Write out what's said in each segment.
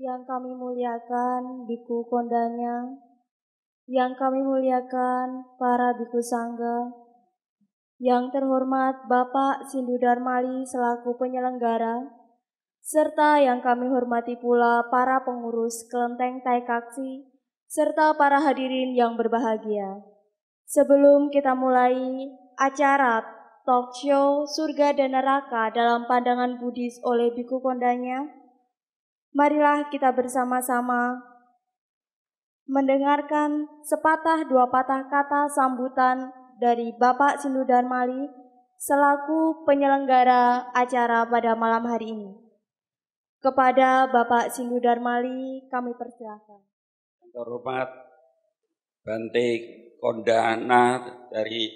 Yang kami muliakan Biku Kondanya, yang kami muliakan para Biku Sangga, yang terhormat Bapak Sindu Darmali selaku penyelenggara, serta yang kami hormati pula para pengurus kelenteng Taikaksi, serta para hadirin yang berbahagia. Sebelum kita mulai acara talk show Surga dan Neraka dalam pandangan Buddhis oleh Biku Kondanya, Marilah kita bersama-sama mendengarkan sepatah dua patah kata sambutan dari Bapak Sindu Darmali selaku penyelenggara acara pada malam hari ini. Kepada Bapak Sindu Darmali kami persilakan. Terhormat Bante Kondana dari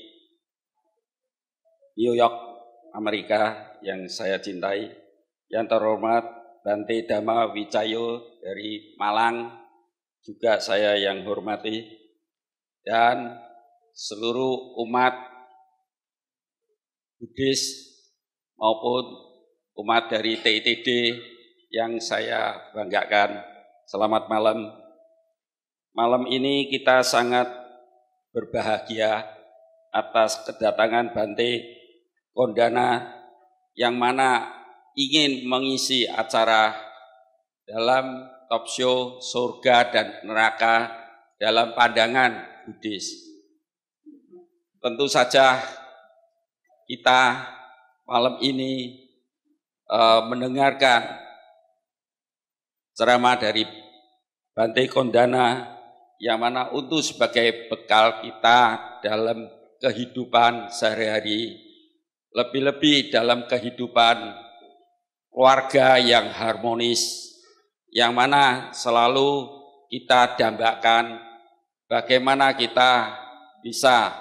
New York, Amerika yang saya cintai. Yang terhormat Bante Dama Wicayo dari Malang, juga saya yang hormati, dan seluruh umat Buddhis maupun umat dari TITD yang saya banggakan. Selamat malam. Malam ini kita sangat berbahagia atas kedatangan Bante Kondana yang mana ingin mengisi acara dalam top show surga dan neraka dalam pandangan Buddhis. Tentu saja kita malam ini e, mendengarkan ceramah dari Bante Kondana yang mana untuk sebagai bekal kita dalam kehidupan sehari-hari, lebih-lebih dalam kehidupan keluarga yang harmonis, yang mana selalu kita dambakan bagaimana kita bisa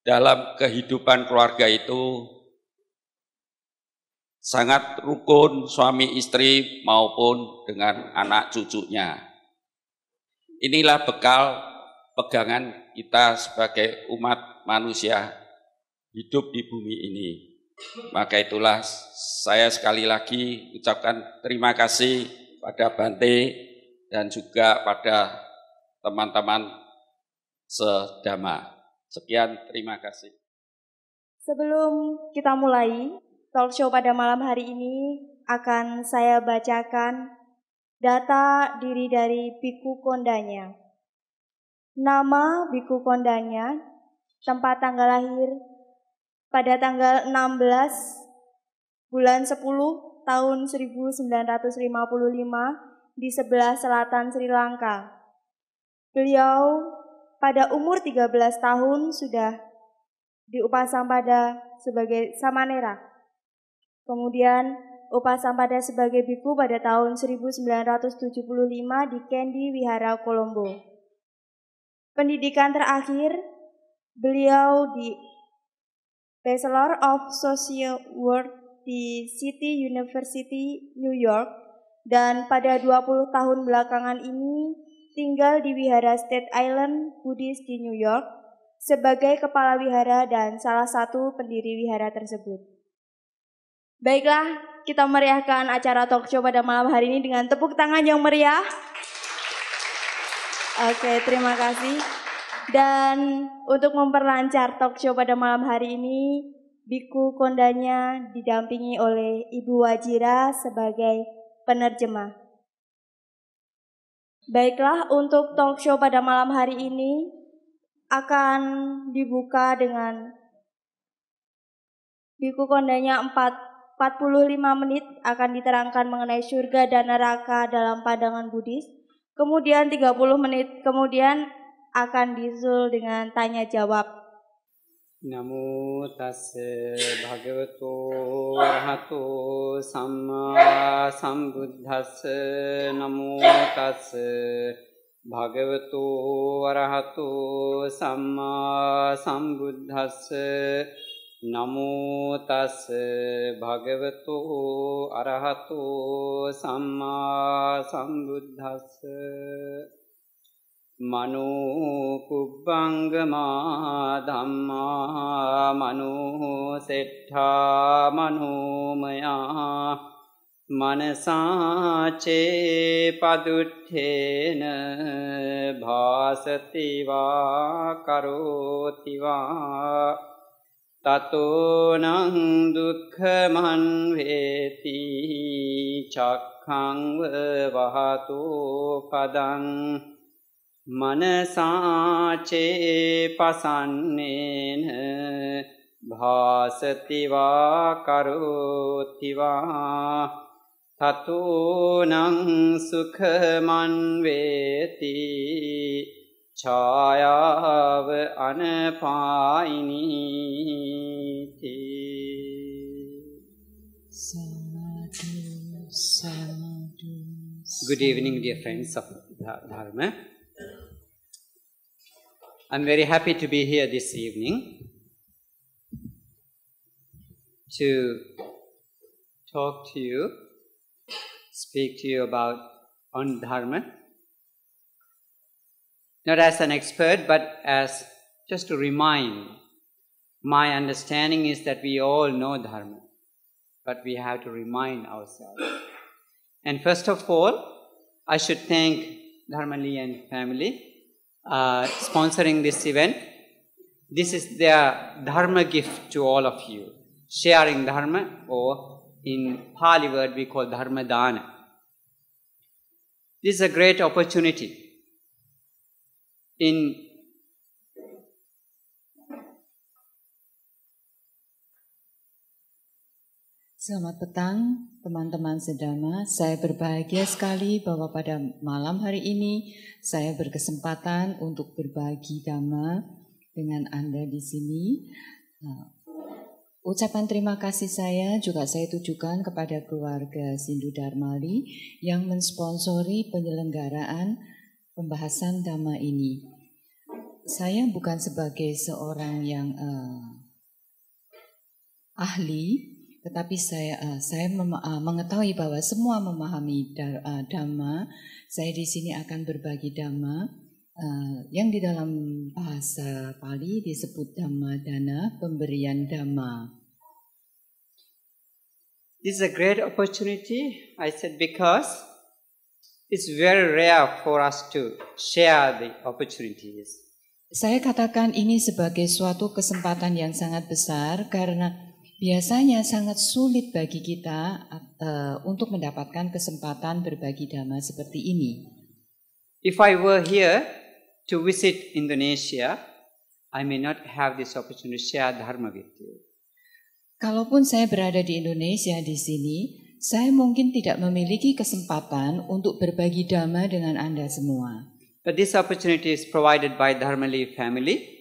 dalam kehidupan keluarga itu sangat rukun suami istri maupun dengan anak cucunya. Inilah bekal pegangan kita sebagai umat manusia hidup di bumi ini. Maka itulah saya sekali lagi ucapkan terima kasih pada Bante dan juga pada teman-teman sedama. Sekian, terima kasih. Sebelum kita mulai talk show pada malam hari ini, akan saya bacakan data diri dari Biku Kondanya. Nama Biku Kondanya, tempat tanggal lahir pada tanggal 16 bulan 10 tahun 1955 di sebelah selatan Sri Lanka. Beliau pada umur 13 tahun sudah diupasang pada sebagai samanera. Kemudian upasang pada sebagai biku pada tahun 1975 di Kendi Wihara Kolombo. Pendidikan terakhir beliau di Bachelor of Social Work di City University New York dan pada 20 tahun belakangan ini tinggal di Wihara State Island Buddhist di New York sebagai kepala wihara dan salah satu pendiri wihara tersebut. Baiklah, kita meriahkan acara talk show pada malam hari ini dengan tepuk tangan yang meriah. Oke, terima kasih. Dan untuk memperlancar talk show pada malam hari ini, Biku Kondanya didampingi oleh Ibu Wajira sebagai penerjemah. Baiklah, untuk talk show pada malam hari ini akan dibuka dengan Biku Kondanya 4, 45 menit akan diterangkan mengenai surga dan neraka dalam pandangan Buddhis. Kemudian 30 menit kemudian akan dizul dengan tanya jawab. නමෝ තස්ස භගවතු රහතු සම්මා සම්බුද්දස්ස නමෝ තස්ස භගවතු වරහතු සම්මා සම්බුද්දස්ස නමෝ තස්ස භගවතු අරහතු සම්මා සම්බුද්දස්ස මනෝ කුබ්බංගමා ධම්මා මනෝ සෙට්ඨා මනෝමයා මනසාචේ පදුට්ඨේන භාසතිවා කරෝතිවා තතෝනං දුක්ඛමන් වේති චක්ඛං වහතෝ පදං මනසාචේ පසන්නේන භාසතිවා කරෝතිවා තතුනං සුඛමන් වේති ඡායාව අනපායිනීති සමතු සමතු Good evening dear friends of Dharma I'm very happy to be here this evening to talk to you, speak to you about on dharma. Not as an expert, but as just to remind. My understanding is that we all know dharma, but we have to remind ourselves. And first of all, I should thank Lee and family uh, sponsoring this event. This is their Dharma gift to all of you. Sharing Dharma, or in Pali word we call Dharma Dana. This is a great opportunity. In Selamat petang, Teman-teman sedama, saya berbahagia sekali bahwa pada malam hari ini saya berkesempatan untuk berbagi dhamma dengan Anda di sini. Uh, ucapan terima kasih saya juga saya tujukan kepada keluarga Sindu Darmali yang mensponsori penyelenggaraan pembahasan dhamma ini. Saya bukan sebagai seorang yang uh, ahli tetapi saya uh, saya mem, uh, mengetahui bahwa semua memahami dar, uh, eh, dhamma. Saya di sini akan berbagi dhamma uh, yang di dalam bahasa Pali disebut dhamma dana pemberian dhamma. This is a great opportunity, I said, because it's very rare for us to share the opportunities. Saya katakan ini sebagai suatu kesempatan yang sangat besar karena Biasanya sangat sulit bagi kita uh, untuk mendapatkan kesempatan berbagi dhamma seperti ini. If I were here to visit Indonesia, I may not have this opportunity to share dharma with you. Kalaupun saya berada di Indonesia di sini, saya mungkin tidak memiliki kesempatan untuk berbagi dhamma dengan Anda semua. But this opportunity is provided by Leaf family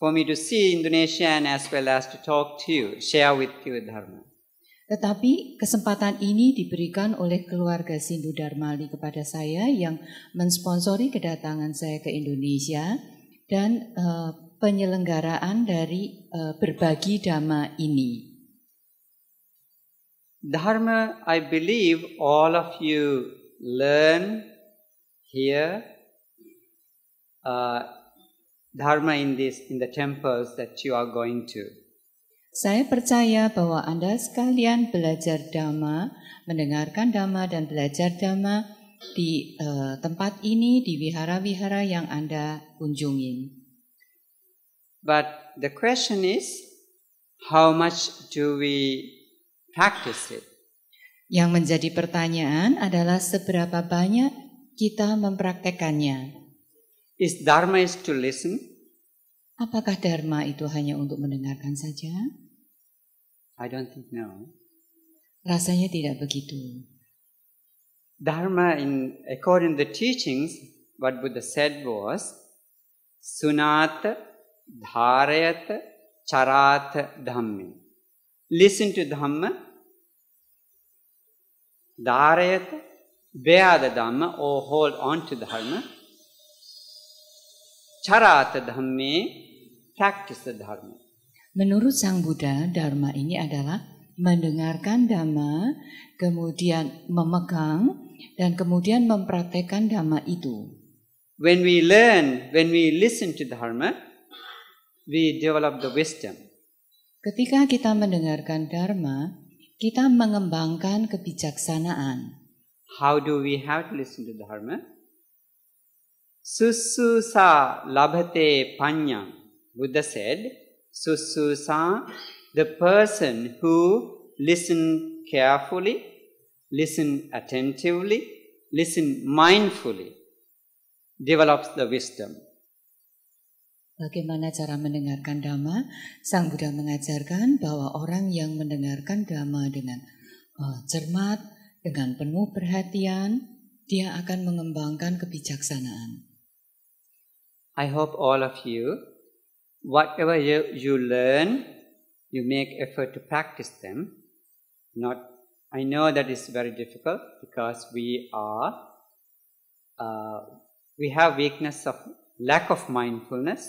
for me to see Indonesia and as well as to talk to you, share with you Dharma. Tetapi kesempatan ini diberikan oleh keluarga Sindu Darmali kepada saya yang mensponsori kedatangan saya ke Indonesia dan uh, penyelenggaraan dari uh, berbagi dhamma ini. Dharma, I believe all of you learn here uh, dharma in this in the temples that you are going to. Saya percaya bahwa Anda sekalian belajar dhamma, mendengarkan dhamma dan belajar dhamma di uh, tempat ini di wihara-wihara yang Anda kunjungin. But the question is how much do we practice it? Yang menjadi pertanyaan adalah seberapa banyak kita mempraktekannya. Is dharma is to listen? Apakah dharma itu hanya untuk mendengarkan saja? I don't think no. Rasanya tidak begitu. Dharma in according the teachings what Buddha said was sunat dharayat charat dhamme. Listen to dhamma, dharayat bear the dhamma or hold on to the dharma. Charat dhamme, practice dharma. Menurut Sang Buddha, dharma ini adalah mendengarkan dhamma, kemudian memegang, dan kemudian mempraktekkan dhamma itu. When we learn, when we listen to dharma, we develop the wisdom. Ketika kita mendengarkan dharma, kita mengembangkan kebijaksanaan. How do we have to listen to dharma? Sususa labhate panya. Buddha said, Sususa, the person who listen carefully, listen attentively, listen mindfully, develops the wisdom. Bagaimana cara mendengarkan dhamma? Sang Buddha mengajarkan bahwa orang yang mendengarkan dhamma dengan uh, cermat, dengan penuh perhatian, dia akan mengembangkan kebijaksanaan. I hope all of you, whatever you, you learn, you make effort to practice them. Not, I know that is very difficult because we are, uh, we have weakness of lack of mindfulness.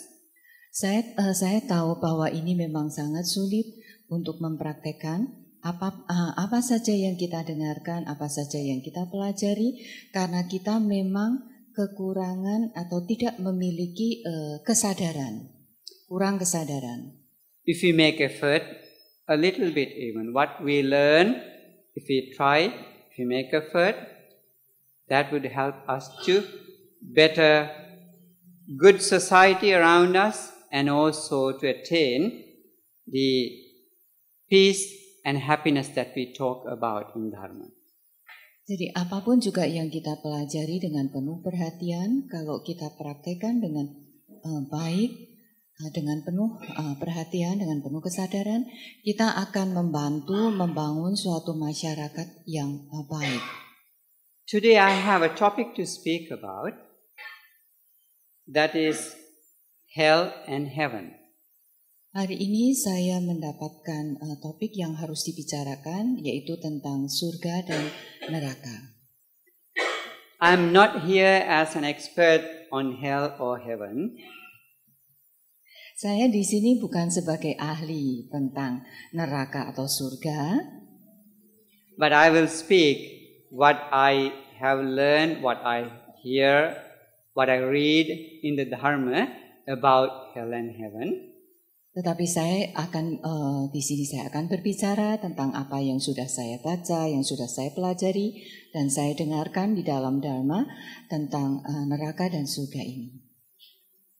Saya uh, saya tahu bahwa ini memang sangat sulit untuk mempraktekkan apa uh, apa saja yang kita dengarkan, apa saja yang kita pelajari karena kita memang kekurangan atau tidak memiliki uh, kesadaran, kurang kesadaran. If we make effort a little bit even what we learn, if we try, if we make effort, that would help us to better good society around us and also to attain the peace and happiness that we talk about in Dharma. Jadi apapun juga yang kita pelajari dengan penuh perhatian, kalau kita praktekkan dengan uh, baik, uh, dengan penuh uh, perhatian, dengan penuh kesadaran, kita akan membantu membangun suatu masyarakat yang uh, baik. Today I have a topic to speak about, that is hell and heaven. Hari ini saya mendapatkan uh, topik yang harus dibicarakan yaitu tentang surga dan neraka. I'm not here as an expert on hell or heaven. Saya di sini bukan sebagai ahli tentang neraka atau surga. But I will speak what I have learned, what I hear, what I read in the Dharma about hell and heaven. Tetapi saya akan uh, di sini saya akan berbicara tentang apa yang sudah saya baca, yang sudah saya pelajari dan saya dengarkan di dalam Dharma tentang uh, neraka dan surga ini.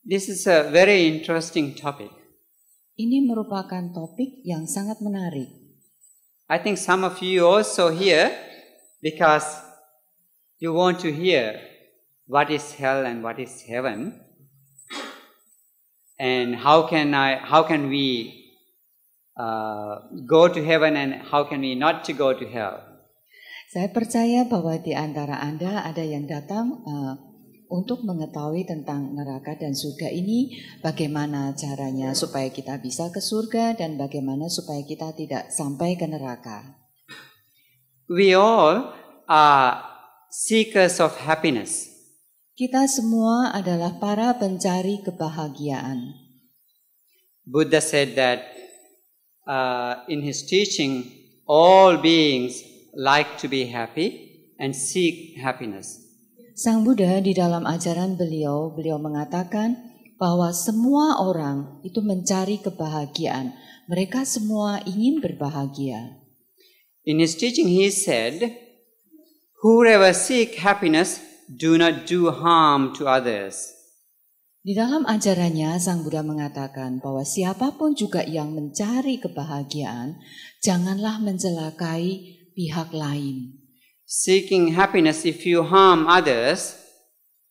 This is a very interesting topic. Ini merupakan topik yang sangat menarik. I think some of you also here because you want to hear what is hell and what is heaven and how can I, how can we uh, go to heaven and how can we not to go to hell? Saya percaya bahwa di antara Anda ada yang datang uh, untuk mengetahui tentang neraka dan surga ini, bagaimana caranya supaya kita bisa ke surga dan bagaimana supaya kita tidak sampai ke neraka. We all are seekers of happiness. Kita semua adalah para pencari kebahagiaan. Buddha said that uh, in his teaching, all beings like to be happy and seek happiness. Sang Buddha di dalam ajaran beliau, beliau mengatakan bahwa semua orang itu mencari kebahagiaan. Mereka semua ingin berbahagia. In his teaching he said, whoever seek happiness do not do harm to others. Di dalam ajarannya, Sang Buddha mengatakan bahwa siapapun juga yang mencari kebahagiaan, janganlah mencelakai pihak lain. Seeking happiness if you harm others,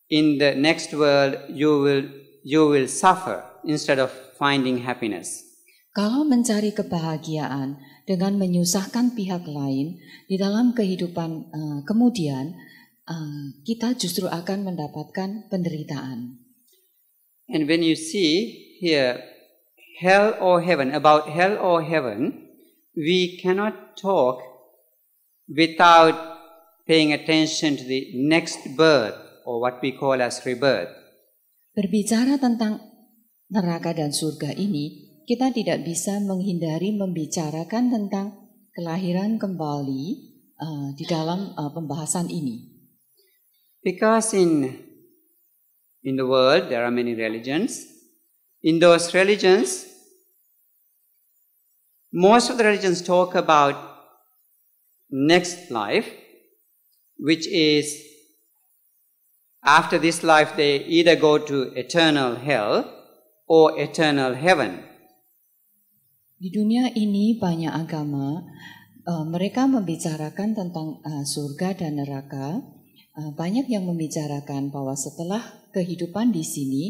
in the next world you will you will suffer instead of finding happiness. Kalau mencari kebahagiaan dengan menyusahkan pihak lain di dalam kehidupan uh, kemudian, Eh, kita justru akan mendapatkan penderitaan. And when you see here hell or heaven, about hell or heaven, we cannot talk without paying attention to the next birth or what we call as rebirth. Berbicara tentang neraka dan surga ini, kita tidak bisa menghindari membicarakan tentang kelahiran kembali uh, di dalam uh, pembahasan ini. Because in, in the world there are many religions. In those religions, most of the religions talk about next life, which is after this life they either go to eternal hell or eternal heaven. Di dunia ini banyak agama, uh, mereka membicarakan tentang uh, surga dan neraka. Eh, banyak yang membicarakan bahwa setelah kehidupan di sini,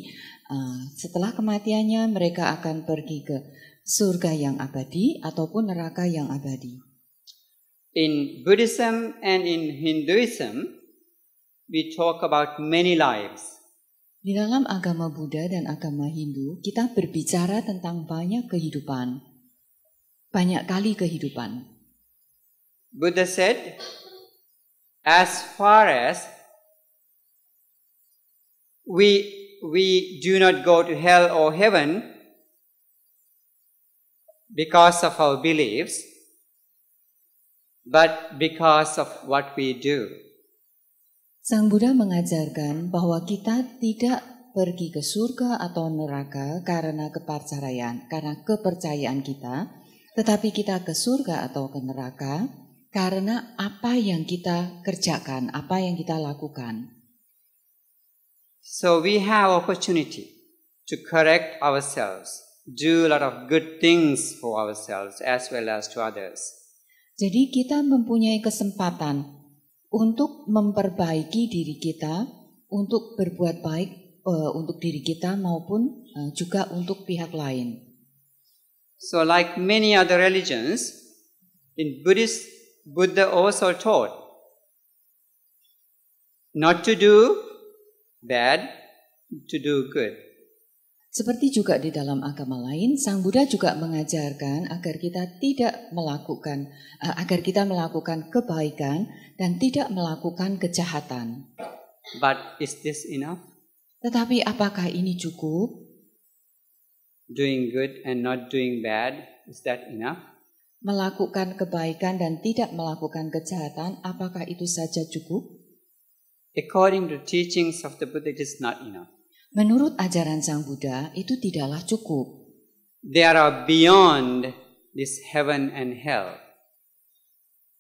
eh, setelah kematiannya mereka akan pergi ke surga yang abadi ataupun neraka yang abadi. In Buddhism and in Hinduism, we talk about many lives. Di dalam agama Buddha dan agama Hindu, kita berbicara tentang banyak kehidupan. Banyak kali kehidupan. Buddha said, as far as we, we do not go to hell or heaven because of our beliefs, but because of what we do. Sang Buddha mengajarkan bahwa kita tidak pergi ke surga atau neraka karena kepercayaan, karena kepercayaan kita, tetapi kita ke surga atau ke neraka karena apa yang kita kerjakan, apa yang kita lakukan. So we have opportunity to correct ourselves, do a lot of good things for ourselves as well as to others. Jadi kita mempunyai kesempatan untuk memperbaiki diri kita, untuk berbuat baik uh, untuk diri kita maupun uh, juga untuk pihak lain. So like many other religions, in Buddhist Buddha also taught not to do bad, to do good. Seperti juga di dalam agama lain, Sang Buddha juga mengajarkan agar kita tidak melakukan eh, agar kita melakukan kebaikan dan tidak melakukan kejahatan. But is this enough? Tetapi apakah ini cukup? Doing good and not doing bad, is that enough? melakukan kebaikan dan tidak melakukan kejahatan, apakah itu saja cukup? According to teachings of the Buddha, it is not enough. Menurut ajaran Sang Buddha, itu tidaklah cukup. There are beyond this heaven and hell.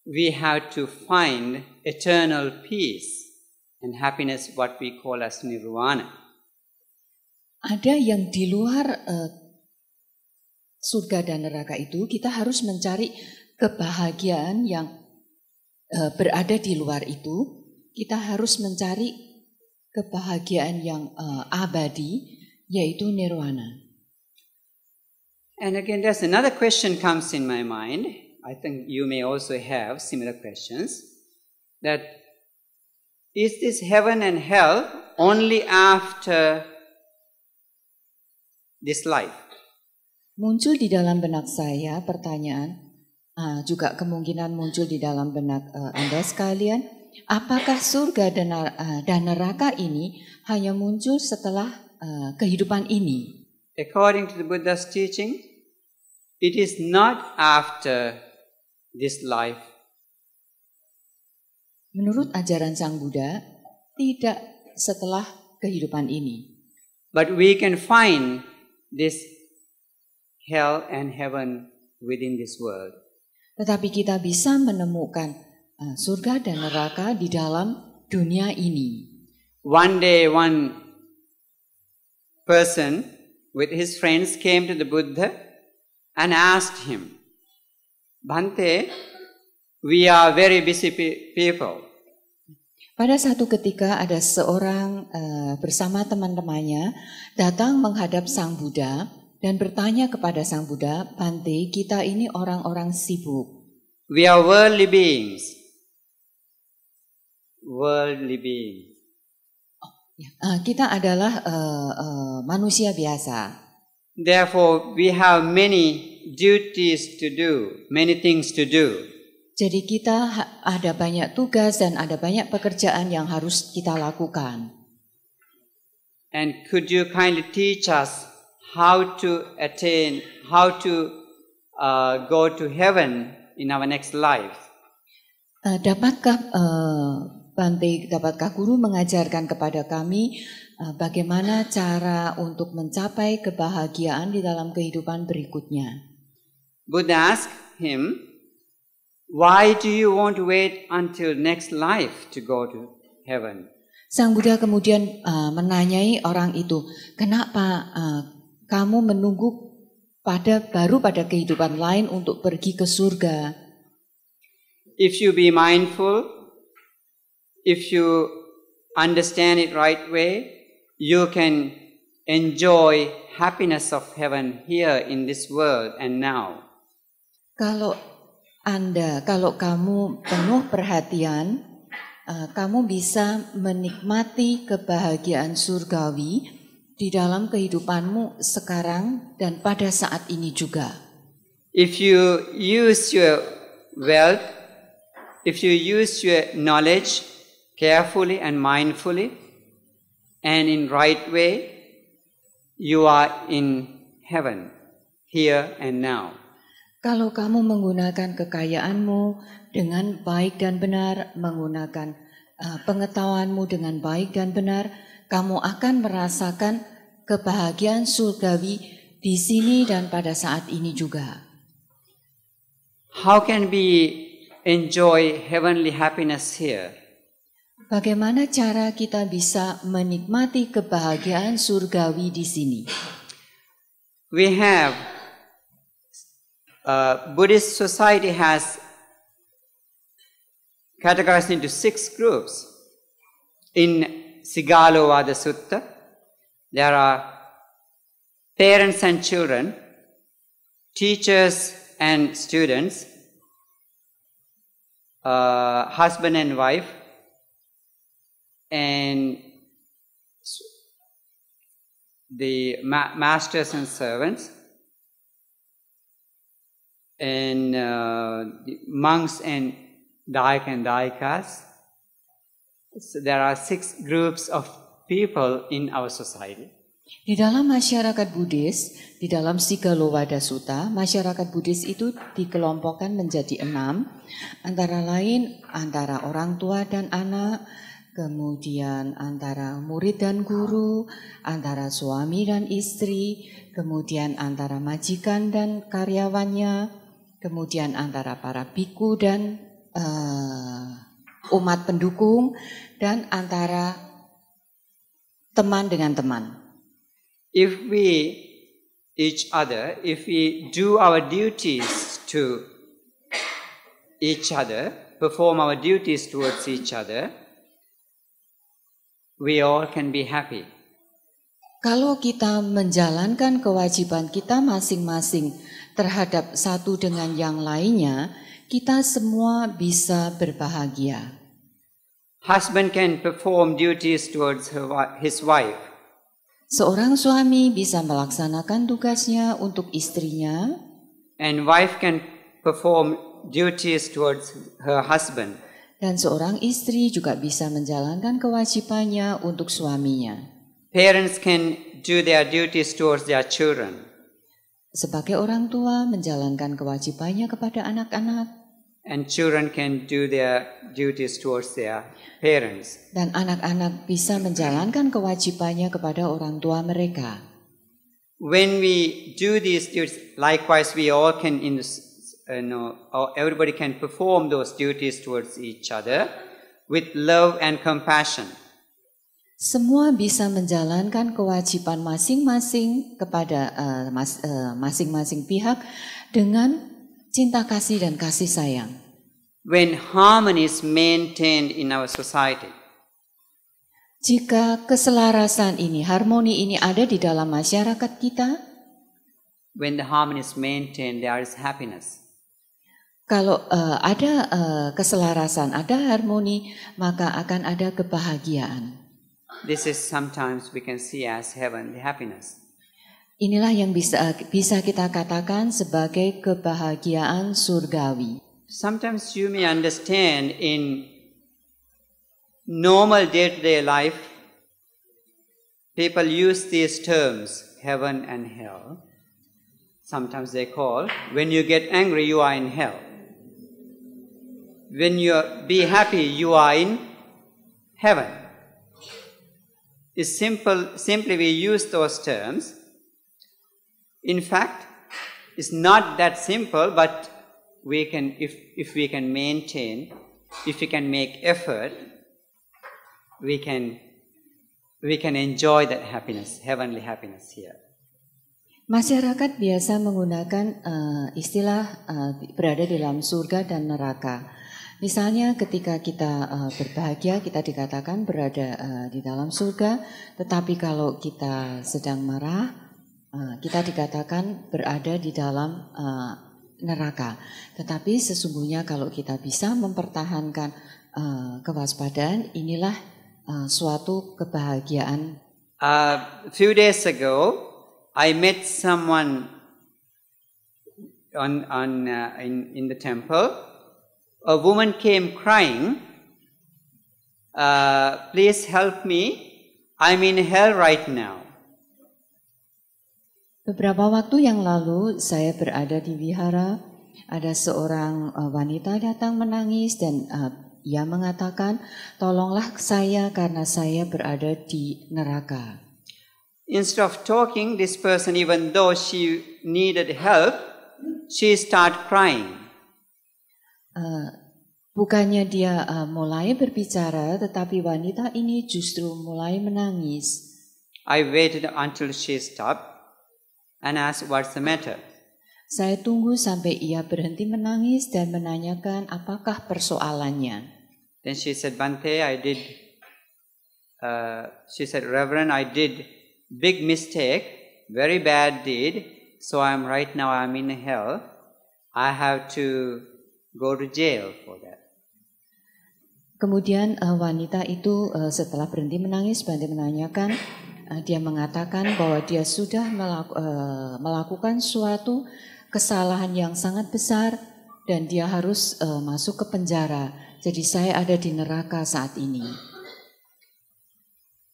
We have to find eternal peace and happiness, what we call as nirvana. Ada yang di luar uh, surga dan neraka itu, kita harus mencari kebahagiaan yang e, berada di luar itu. Kita harus mencari kebahagiaan yang e, abadi, yaitu nirwana. And again, there's another question comes in my mind. I think you may also have similar questions. That is this heaven and hell only after this life? muncul di dalam benak saya pertanyaan, uh, juga kemungkinan muncul di dalam benak uh, Anda sekalian, apakah surga dan, uh, dan neraka ini hanya muncul setelah uh, kehidupan ini? According to the Buddha's teaching, it is not after this life. Menurut ajaran Sang Buddha, tidak setelah kehidupan ini. But we can find this hell and heaven within this world. Tetapi kita bisa menemukan uh, surga dan neraka di dalam dunia ini. One day one person with his friends came to the Buddha and asked him, Bhante, we are very busy people. Pada satu ketika ada seorang uh, bersama teman-temannya datang menghadap Sang Buddha dan bertanya kepada Sang Buddha, Bante, kita ini orang-orang sibuk. We are worldly beings. Worldly beings. Oh, ya. uh, kita adalah uh, uh, manusia biasa. Therefore, we have many duties to do, many things to do. Jadi kita ada banyak tugas dan ada banyak pekerjaan yang harus kita lakukan. And could you kindly teach us how to attain, how to uh, go to heaven in our next life. Uh, dapatkah uh, Bante, dapatkah guru mengajarkan kepada kami uh, bagaimana cara untuk mencapai kebahagiaan di dalam kehidupan berikutnya? Buddha ask him, "Why do you want to wait until next life to go to heaven?" Sang Buddha kemudian uh, menanyai orang itu, "Kenapa uh, kamu menunggu pada baru pada kehidupan lain untuk pergi ke surga. If you be mindful, if you understand it right way, you can enjoy happiness of heaven here in this world and now. Kalau Anda, kalau kamu penuh perhatian, uh, kamu bisa menikmati kebahagiaan surgawi di dalam kehidupanmu sekarang dan pada saat ini juga. If you use your wealth, if you use your knowledge carefully and mindfully and in right way, you are in heaven here and now. Kalau kamu menggunakan kekayaanmu dengan baik dan benar, menggunakan uh, pengetahuanmu dengan baik dan benar, kamu akan merasakan kebahagiaan surgawi di sini dan pada saat ini juga. How can we enjoy heavenly happiness here? Bagaimana cara kita bisa menikmati kebahagiaan surgawi di sini? We have uh, Buddhist society has categorized into six groups in Sigalovada Sutta. There are parents and children, teachers and students, uh, husband and wife, and the ma- masters and servants, and uh, monks and daik and daikas, So there are six groups of people in our society. Di dalam masyarakat Buddhis, di dalam Sigalowada Sutta, masyarakat Buddhis itu dikelompokkan menjadi enam, antara lain antara orang tua dan anak, kemudian antara murid dan guru, antara suami dan istri, kemudian antara majikan dan karyawannya, kemudian antara para biku dan uh, umat pendukung dan antara teman dengan teman. If we each other, if we do our duties to each other, perform our duties towards each other, we all can be happy. Kalau kita menjalankan kewajiban kita masing-masing terhadap satu dengan yang lainnya, kita semua bisa berbahagia. Husband can perform duties towards her, his wife. Seorang suami bisa melaksanakan tugasnya untuk istrinya. And wife can perform duties towards her husband. Dan seorang istri juga bisa menjalankan kewajibannya untuk suaminya. Parents can do their duties towards their children. Sebagai orang tua menjalankan kewajibannya kepada anak-anak. And children can do their duties towards their parents. Dan anak-anak bisa menjalankan kewajibannya kepada orang tua mereka. When we do these duties, likewise we all can, in, you uh, know, everybody can perform those duties towards each other with love and compassion. Semua bisa menjalankan kewajiban masing-masing kepada uh, uh, masing-masing uh, uh, masing -masing pihak dengan cinta kasih dan kasih sayang. When harmony is maintained in our society. Jika keselarasan ini, harmoni ini ada di dalam masyarakat kita, when the harmony is maintained, there is happiness. Kalau uh, ada uh, keselarasan, ada harmoni, maka akan ada kebahagiaan. This is sometimes we can see as the happiness. Inilah yang bisa bisa kita katakan sebagai kebahagiaan surgawi. Sometimes you may understand in normal day-to-day -day life people use these terms heaven and hell. Sometimes they call when you get angry you are in hell. When you be happy you are in heaven. It's simple simply we use those terms In fact, it's not that simple, but we can, if, if we can maintain, if we can make effort, we can, we can enjoy that happiness, heavenly happiness here. Masyarakat biasa menggunakan uh, istilah uh, berada dalam surga dan neraka. Misalnya ketika kita uh, berbahagia, kita dikatakan berada uh, di dalam surga, tetapi kalau kita sedang marah, Eh, kita dikatakan berada di dalam uh, neraka. Tetapi sesungguhnya kalau kita bisa mempertahankan uh, kewaspadaan, inilah uh, suatu kebahagiaan. Uh, few days ago, I met someone on on uh, in in the temple. A woman came crying. Uh, please help me. I'm in hell right now. Beberapa waktu yang lalu saya berada di wihara, ada seorang eh, wanita datang menangis dan uh, ia mengatakan, "Tolonglah saya karena saya berada di neraka." Instead of talking, this person even though she needed help, she start crying. Uh, bukannya dia uh, mulai berbicara, tetapi wanita ini justru mulai menangis. I waited until she stopped and asked what's the matter. Saya tunggu sampai ia berhenti menangis dan menanyakan apakah persoalannya. Then she said, Bante, I did. Uh, she said, Reverend, I did big mistake, very bad deed. So I'm right now. I'm in hell. I have to go to jail for that. Kemudian uh, wanita itu uh, setelah berhenti menangis, Bante menanyakan, Nah, dia mengatakan bahwa dia sudah melaku, uh, melakukan suatu kesalahan yang sangat besar dan dia harus uh, masuk ke penjara. Jadi saya ada di neraka saat ini.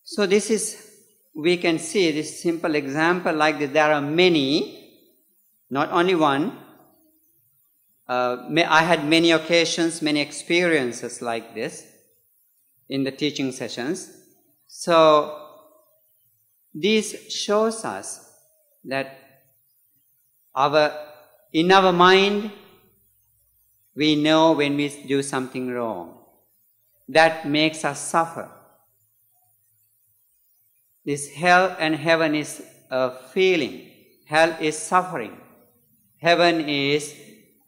So this is we can see this simple example like this. There are many, not only one. Uh, I had many occasions, many experiences like this in the teaching sessions. So This shows us that our in our mind we know when we do something wrong. That makes us suffer. This hell and heaven is a feeling. Hell is suffering. Heaven is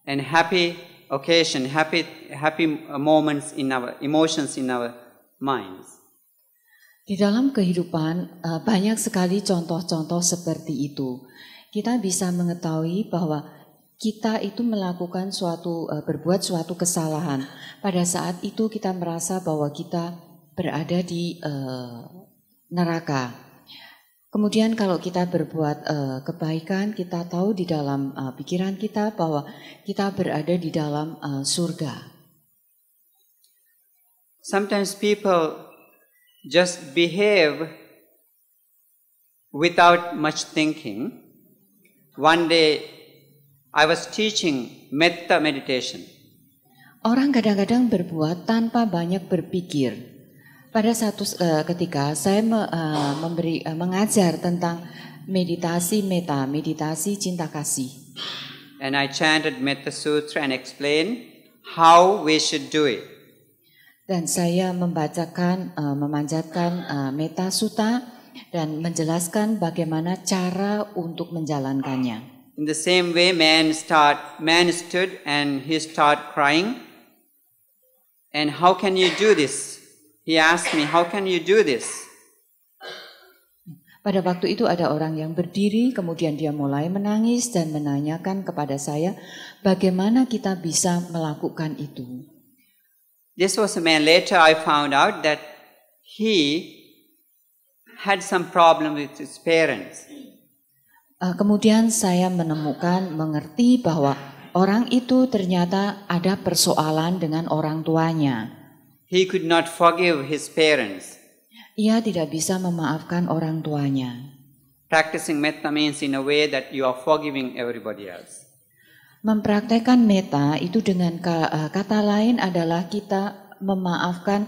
an happy occasion, happy, happy moments in our emotions in our minds. Di dalam kehidupan eh, banyak sekali contoh-contoh seperti itu. Kita bisa mengetahui bahwa kita itu melakukan suatu eh, berbuat suatu kesalahan. Pada saat itu kita merasa bahwa kita berada di eh, neraka. Kemudian kalau kita berbuat uh, kebaikan, kita tahu di dalam uh, pikiran kita bahwa kita berada di dalam surga. Sometimes people just behave without much thinking. One day I was teaching metta meditation. Orang kadang-kadang berbuat tanpa banyak berpikir. Pada satu uh, ketika saya me, uh, memberi uh, mengajar tentang meditasi meta, meditasi cinta kasih. And I chanted Metta Sutra and explain how we should do it dan saya membacakan, uh, memanjatkan uh, eh, Meta suta dan menjelaskan bagaimana cara untuk menjalankannya. In the same way, man start, man stood and he start crying. And how can you do this? He asked me, how can you do this? Pada waktu itu ada orang yang berdiri, kemudian dia mulai menangis dan menanyakan kepada saya, bagaimana kita bisa melakukan itu? This was a man later I found out that he had some problem with his parents. Uh, kemudian saya menemukan, mengerti bahwa orang itu ternyata ada persoalan dengan orang tuanya. He could not forgive his parents. Ia tidak bisa memaafkan orang tuanya. Practicing metta means in a way that you are forgiving everybody else. Mempraktekkan meta itu dengan eh, kata lain adalah kita memaafkan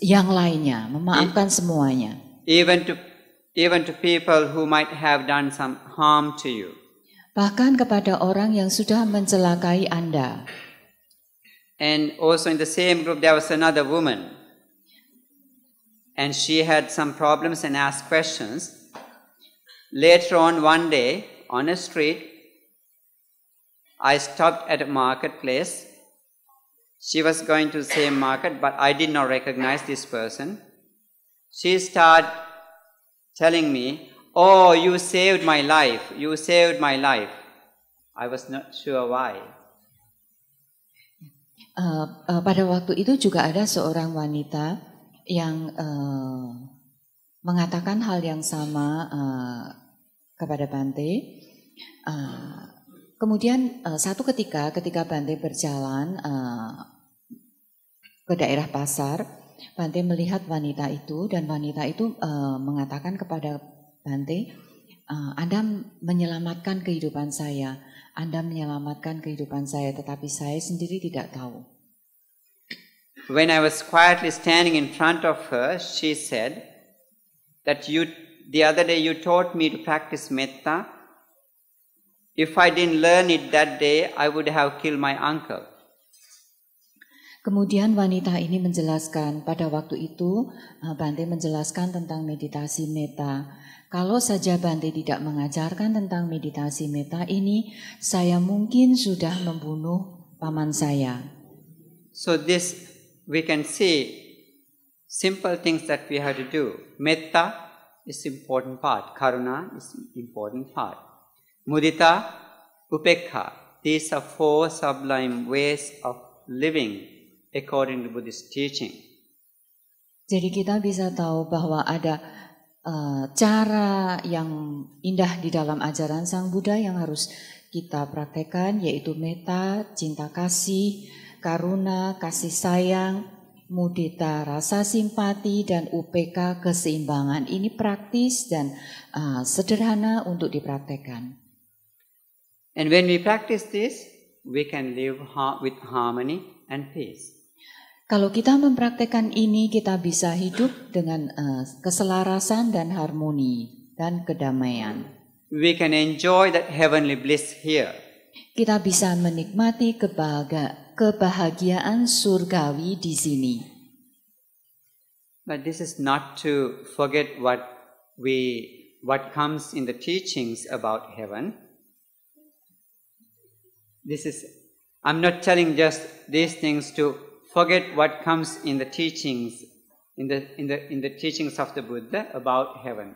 yang lainnya, memaafkan e-, semuanya. Even to even to people who might have done some harm to you. Bahkan kepada orang yang sudah mencelakai Anda. And also in the same group there was another woman. And she had some problems and asked questions. Later on one day on a street I stopped at a marketplace. She was going to the same market, but I did not recognize this person. She started telling me, Oh, you saved my life. You saved my life. I was not sure why. Uh, uh, pada waktu itu juga ada seorang wanita yang uh, mengatakan hal yang sama uh, kepada Bante. Uh, Kemudian uh, satu ketika ketika Bante berjalan uh, ke daerah pasar, Bante melihat wanita itu dan wanita itu uh, mengatakan kepada Bante, uh, Anda menyelamatkan kehidupan saya, Anda menyelamatkan kehidupan saya, tetapi saya sendiri tidak tahu. When I was quietly standing in front of her, she said that you the other day you taught me to practice metta If I didn't learn it that day, I would have killed my uncle. Kemudian wanita ini menjelaskan pada waktu itu eh, Bante menjelaskan tentang meditasi meta. Kalau saja Bante tidak mengajarkan tentang meditasi meta ini, saya mungkin sudah membunuh paman saya. So this we can see simple things that we have to do. Meta is important part, karuna is important part mudita, upekha. These are four sublime ways of living according to Buddhist teaching. Jadi kita bisa tahu bahwa ada uh, cara yang indah di dalam ajaran Sang Buddha yang harus kita praktekkan yaitu meta, cinta kasih, karuna, kasih sayang, mudita, rasa simpati, dan UPK keseimbangan. Ini praktis dan uh, sederhana untuk dipraktekkan. And when we practice this, we can live with harmony and peace. Kalau kita mempraktekkan ini, kita bisa hidup dengan uh, keselarasan dan harmoni dan kedamaian. We can enjoy that heavenly bliss here. Kita bisa menikmati kebahagia, kebahagiaan surgawi di sini. But this is not to forget what we what comes in the teachings about heaven. This is, I'm not telling just these things to forget what comes in the teachings, in the, in the, in the teachings of the Buddha about heaven.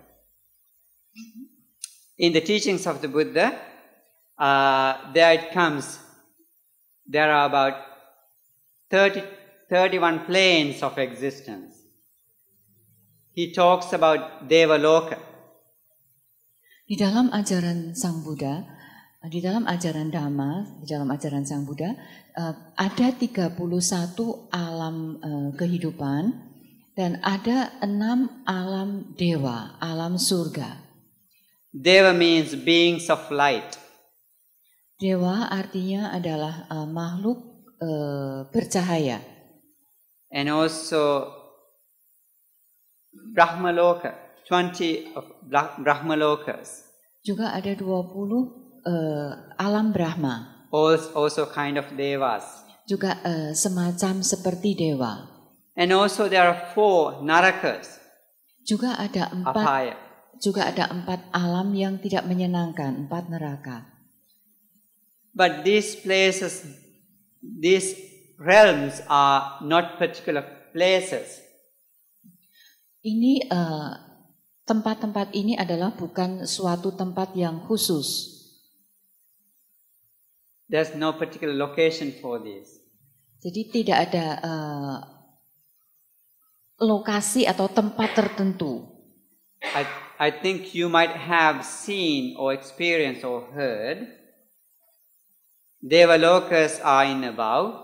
In the teachings of the Buddha, uh, there it comes, there are about 30, 31 planes of existence. He talks about Devaloka. Di dalam ajaran Sang Buddha, Di dalam ajaran Dhamma, di dalam ajaran Sang Buddha, eh, ada 31 alam eh, kehidupan dan ada enam alam dewa, alam surga. dewa means beings of light. Dewa artinya adalah eh, makhluk bercahaya. And also Brahmaloka, 20 of Brahmalokas. Juga ada 20 uh, alam Brahma. Also kind of devas. Juga uh, semacam seperti dewa. And also there are four narakas. Juga ada empat. Apaya. Juga ada empat alam yang tidak menyenangkan, empat neraka. But these places, these realms are not particular places. Ini eh, tempat-tempat uh, tempat -tempat ini adalah bukan suatu tempat yang khusus. There's no particular location for this. Jadi tidak ada uh, lokasi atau tempat tertentu. I, I think you might have seen or experienced or heard Devalokas are in above,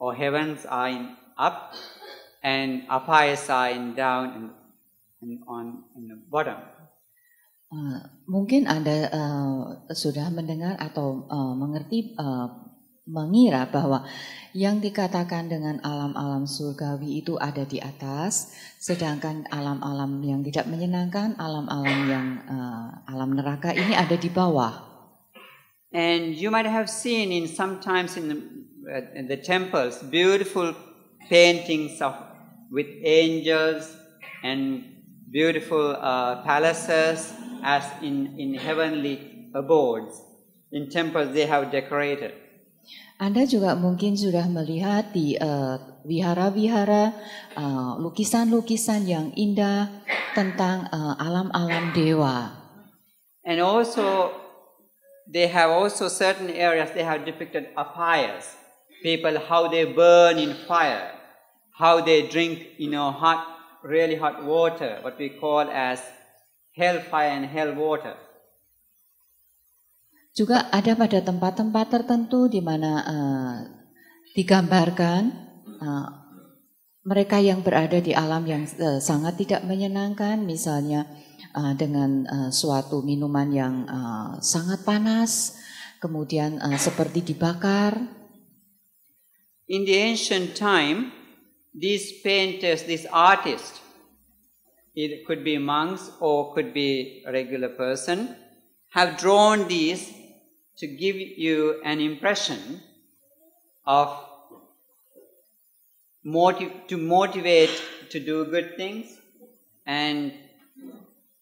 or heavens are in up, and apayas are in down and, and on in the bottom. Uh, mungkin Anda uh, eh, sudah mendengar atau uh, mengerti, uh, mengira bahwa yang dikatakan dengan alam-alam surgawi itu ada di atas, sedangkan alam-alam yang tidak menyenangkan, alam-alam yang uh, alam neraka ini ada di bawah. And you might have seen in sometimes in the, in uh, the temples beautiful paintings of with angels and beautiful uh, palaces as in, in heavenly abodes, in temples they have decorated. Anda juga mungkin sudah melihat di eh, wihara-wihara uh, lukisan-lukisan yang indah tentang eh, alam-alam dewa. And also they have also certain areas they have depicted of fires. People how they burn in fire, how they drink you know hot really hot water, what we call as hellfire and hell water. Juga ada pada tempat-tempat tertentu di mana uh, digambarkan uh, mereka yang berada di alam yang uh, sangat tidak menyenangkan, misalnya uh, dengan uh, suatu minuman yang uh, sangat panas, kemudian uh, seperti dibakar. In the ancient time, these painters, these artists, it could be monks or could be a regular person, have drawn these to give you an impression of motiv- to motivate to do good things and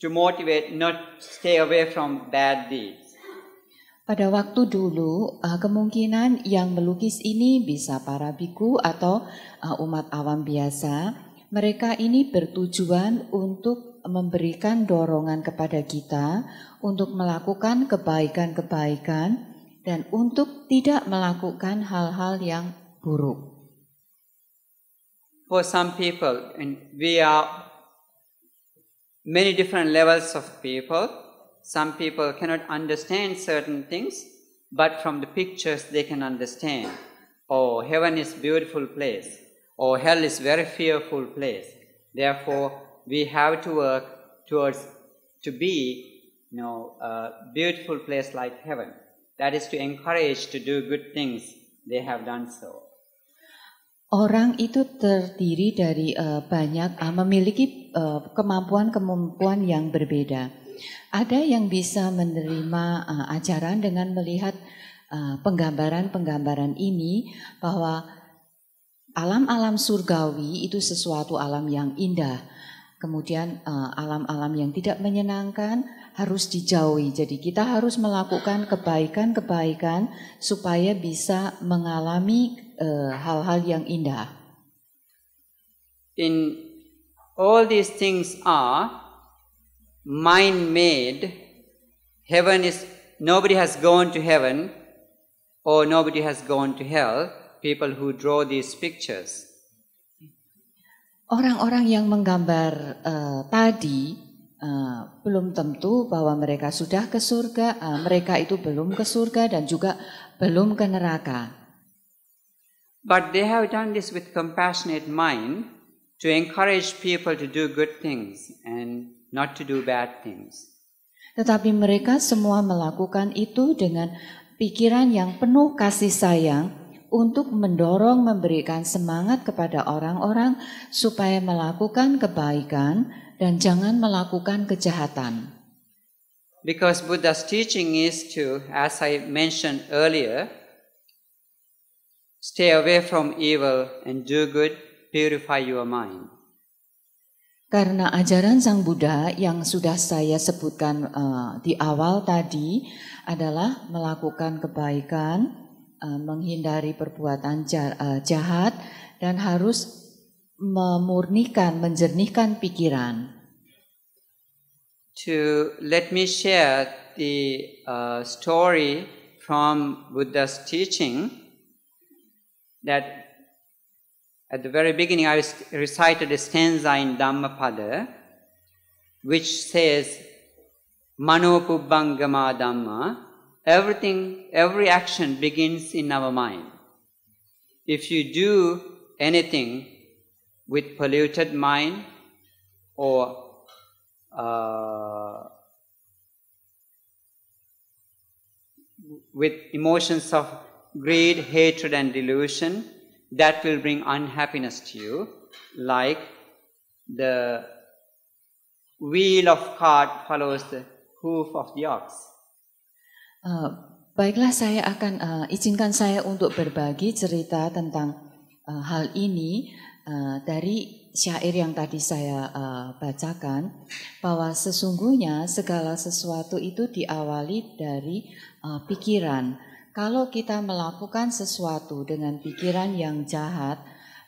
to motivate not stay away from bad deeds. Pada waktu dulu, ah, kemungkinan yang melukis ini bisa para biku atau ah, umat awam biasa Mereka ini bertujuan untuk memberikan dorongan kepada kita untuk melakukan kebaikan-kebaikan dan untuk tidak melakukan hal-hal yang buruk. For some people, and we are many different levels of people. Some people cannot understand certain things, but from the pictures they can understand. Oh, heaven is beautiful place or hell is very fearful place. Therefore, we have to work towards to be you know, a beautiful place like heaven. That is to encourage to do good things. They have done so. Orang itu terdiri dari uh, banyak uh, memiliki e, kemampuan kemampuan uh, yang berbeda. Ada yang bisa menerima uh, ajaran dengan melihat penggambaran penggambaran uh, ini bahwa alam-alam surgawi itu sesuatu alam yang indah. Kemudian eh, alam-alam yang tidak menyenangkan harus dijauhi. Jadi kita harus melakukan kebaikan-kebaikan supaya bisa mengalami eh, hal-hal uh, yang indah. In all these things are mind made. Heaven is nobody has gone to heaven or nobody has gone to hell people who draw these pictures. Orang-orang yang menggambar uh, tadi uh, belum tentu bahwa mereka sudah ke surga, uh, mereka itu belum ke surga dan juga belum ke neraka. But they have done this with compassionate mind to encourage people to do good things and not to do bad things. Tetapi mereka semua melakukan itu dengan pikiran yang penuh kasih sayang untuk mendorong memberikan semangat kepada orang-orang supaya melakukan kebaikan dan jangan melakukan kejahatan. Because Buddha's teaching is to, as I mentioned earlier, stay away from evil and do good, purify your mind. Karena ajaran Sang Buddha yang sudah saya sebutkan uh, di awal tadi adalah melakukan kebaikan, Eh, menghindari perbuatan eh, jahat dan harus memurnikan, menjernihkan pikiran. To let me share the uh, story from Buddha's teaching that At the very beginning, I recited a stanza in Dhammapada, which says, Mano pubbangama dhamma, everything, every action begins in our mind. If you do anything with polluted mind or uh, with emotions of greed, hatred, and delusion, that will bring unhappiness to you, like the wheel of cart follows the hoof of the ox. Eh, baiklah, saya akan uh, izinkan saya untuk berbagi cerita tentang uh, hal ini uh, dari syair yang tadi saya uh, bacakan bahwa sesungguhnya segala sesuatu itu diawali dari uh, pikiran. Kalau kita melakukan sesuatu dengan pikiran yang jahat,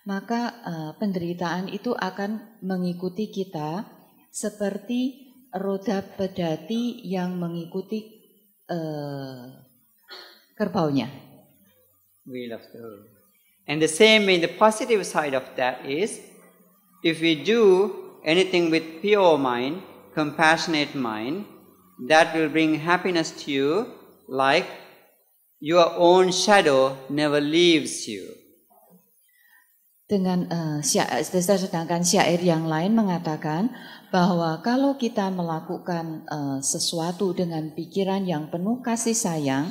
maka uh, penderitaan itu akan mengikuti kita seperti roda pedati yang mengikuti uh, We love the And the same way, the positive side of that is, if we do anything with pure mind, compassionate mind, that will bring happiness to you like your own shadow never leaves you. Dengan uh, sedangkan syair yang lain mengatakan bahwa kalau kita melakukan uh, sesuatu dengan pikiran yang penuh kasih sayang,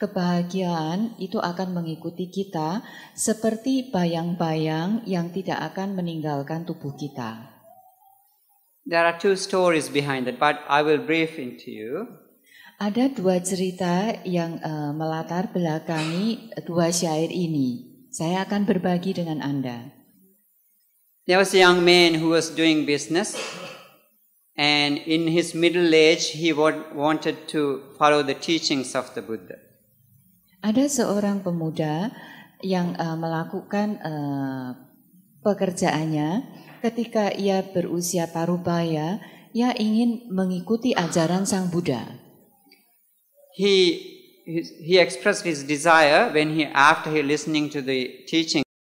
kebahagiaan itu akan mengikuti kita seperti bayang-bayang yang tidak akan meninggalkan tubuh kita. There are two stories behind that but I will brief into you. Ada dua cerita yang uh, melatar belakangi dua syair ini. Saya akan berbagi dengan Anda. There was a young man who was doing business and in his middle age he wanted to follow the teachings of the Buddha. Ada seorang pemuda yang uh, melakukan uh, pekerjaannya ketika ia berusia parubaya, ia ingin mengikuti ajaran Sang Buddha. He he expressed his desire when he after he listening to the teaching